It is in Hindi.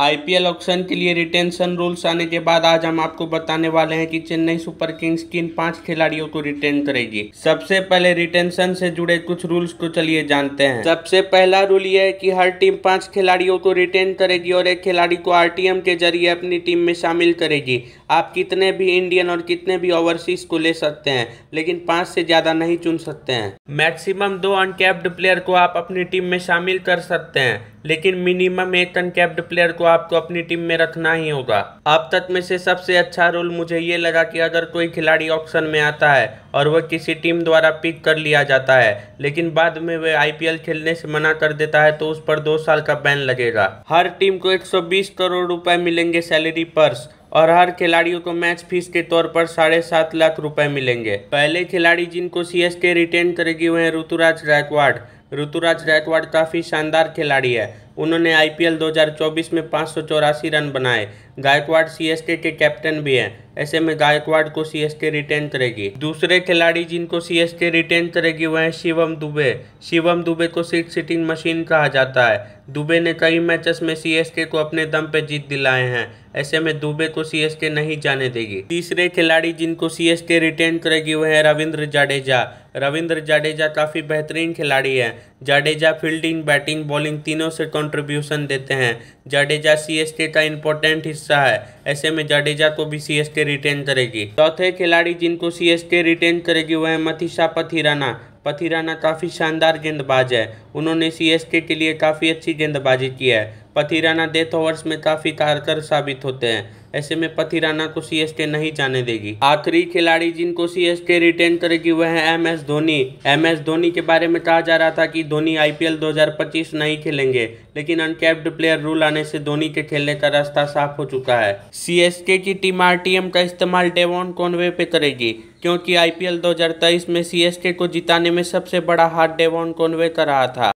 आईपीएल ऑक्शन के लिए रिटेंशन रूल्स आने के बाद आज हम आपको बताने वाले हैं कि चेन्नई सुपर किंग्स किन पांच खिलाड़ियों को रिटेन करेगी सबसे पहले रिटेंशन से जुड़े कुछ रूल्स को चलिए जानते हैं सबसे पहला रूल ये है कि हर टीम पांच खिलाड़ियों को रिटेन करेगी और एक खिलाड़ी को आरटीएम के जरिए अपनी टीम में शामिल करेगी आप कितने भी इंडियन और कितने भी ओवरसीज को ले सकते हैं लेकिन पाँच से ज्यादा नहीं चुन सकते हैं मैक्सिमम दो अनकैप्ड प्लेयर को आप अपनी टीम में शामिल कर सकते हैं लेकिन मिनिमम एक अनकैप्ड प्लेयर को आपको अपनी टीम में रखना ही होगा अब तक में से सबसे अच्छा रोल मुझे ये लगा कि अगर कोई खिलाड़ी ऑप्शन में आता है और वह किसी टीम द्वारा पिक कर लिया जाता है लेकिन बाद में वह आईपीएल खेलने से मना कर देता है तो उस पर दो साल का बैन लगेगा हर टीम को 120 करोड़ रुपए मिलेंगे सैलरी पर्स और हर खिलाड़ियों को मैच फीस के तौर पर साढ़े सात लाख रुपए मिलेंगे पहले खिलाड़ी जिनको सीएसके रिटेन करेगी वह ऋतुराज गायकवाड़ ऋतुराज गायकवाड़ काफ़ी शानदार खिलाड़ी है उन्होंने आईपीएल 2024 में पाँच रन बनाए गायकवाड़ सीएसके के कैप्टन भी हैं ऐसे में गायकवाड़ को सीएसके रिटेन करेगी दूसरे खिलाड़ी जिनको सीएसके रिटेन करेगी वह हैं शिवम दुबे शिवम दुबे को सीट सिटिंग मशीन कहा जाता है दुबे ने कई मैचेस में सीएसके को अपने दम पर जीत दिलाए हैं ऐसे में दुबे को सीएसके नहीं जाने देगी तीसरे खिलाड़ी जिनको सीएसके रिटेन करेगी वह है रविंद्र जाडेजा रविंद्र जाडेजा काफ़ी बेहतरीन खिलाड़ी है जाडेजा फील्डिंग बैटिंग बॉलिंग तीनों से कंट्रीब्यूशन देते हैं जाडेजा सीएसके का इंपॉर्टेंट हिस्सा है ऐसे में जाडेजा को भी सीएसके रिटेन करेगी चौथे खिलाड़ी जिनको सीएसके रिटेन करेगी वह मथिशा पथिराना पथी राणा काफ़ी शानदार गेंदबाज है उन्होंने सीएसके के लिए काफ़ी अच्छी गेंदबाजी की है पथी राणा डेथ ओवर्स में काफ़ी कारगर साबित होते हैं ऐसे में पथी राणा को सीएसके नहीं जाने देगी आखिरी खिलाड़ी जिनको सीएसके रिटेन करेगी वह है M S Dhoni M S Dhoni के बारे में कहा जा रहा था कि धोनी आईपीएल 2025 नहीं खेलेंगे लेकिन अनकैप्ड प्लेयर रूल आने से धोनी के खेलने का रास्ता साफ हो चुका है सी की टीम आर का इस्तेमाल डेवॉन कॉनवे पे करेगी क्योंकि आईपीएल 2023 में सी को जिताने में सबसे बड़ा हाथ डेवॉन कॉनवे का रहा था